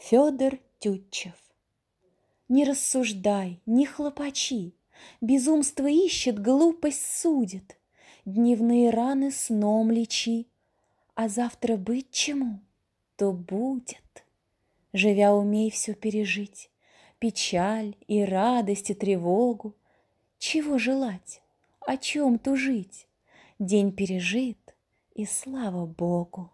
Федор Тютчев. Не рассуждай, не хлопачи, Безумство ищет, глупость судит, Дневные раны сном лечи, А завтра быть чему, то будет. Живя, умей все пережить, Печаль и радость и тревогу. Чего желать, о чем тужить? День пережит, и слава Богу.